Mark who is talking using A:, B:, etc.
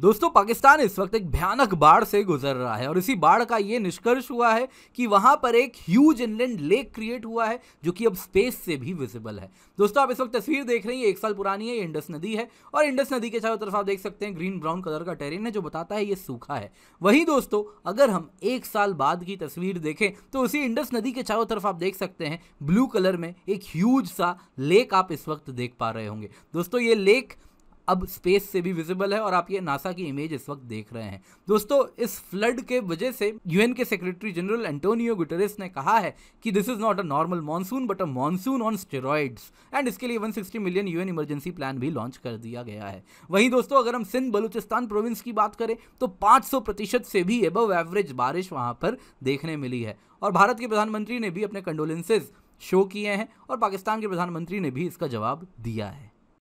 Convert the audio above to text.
A: दोस्तों पाकिस्तान इस वक्त एक भयानक बाढ़ से गुजर रहा है और इसी बाढ़ का ये निष्कर्ष हुआ है कि वहां पर एक ह्यूज इनलैंड लेक क्रिएट हुआ है जो कि अब स्पेस से भी विजिबल है दोस्तों आप इस वक्त तस्वीर देख हैं ये एक साल पुरानी है ये इंडस नदी है और इंडस नदी के चारों तरफ आप देख सकते हैं ग्रीन ब्राउन कलर का टेरेन है जो बताता है ये सूखा है वहीं दोस्तों अगर हम एक साल बाद की तस्वीर देखें तो उसी इंडस नदी के चारों तरफ आप देख सकते हैं ब्लू कलर में एक ह्यूज सा लेक आप इस वक्त देख पा रहे होंगे दोस्तों ये लेक अब स्पेस से भी विजिबल है और आप ये नासा की इमेज इस वक्त देख रहे हैं दोस्तों इस फ्लड के वजह से यूएन के सेक्रेटरी जनरल एंटोनियो गुटेरेस ने कहा है कि this is not a normal monsoon but a monsoon on steroids and इसके लिए 160 मिलियन यूएन इमरजेंसी प्लान भी लॉन्च कर दिया गया है वहीं दोस्तों अगर हम सिंध बलूचिस्तान प्रोविंस की बात करें तो पांच प्रतिशत से भी एबव एवरेज बारिश वहां पर देखने मिली है और भारत के प्रधानमंत्री ने भी अपने कंडोलेंसेज शो किए हैं और पाकिस्तान के प्रधानमंत्री
B: ने भी इसका जवाब दिया है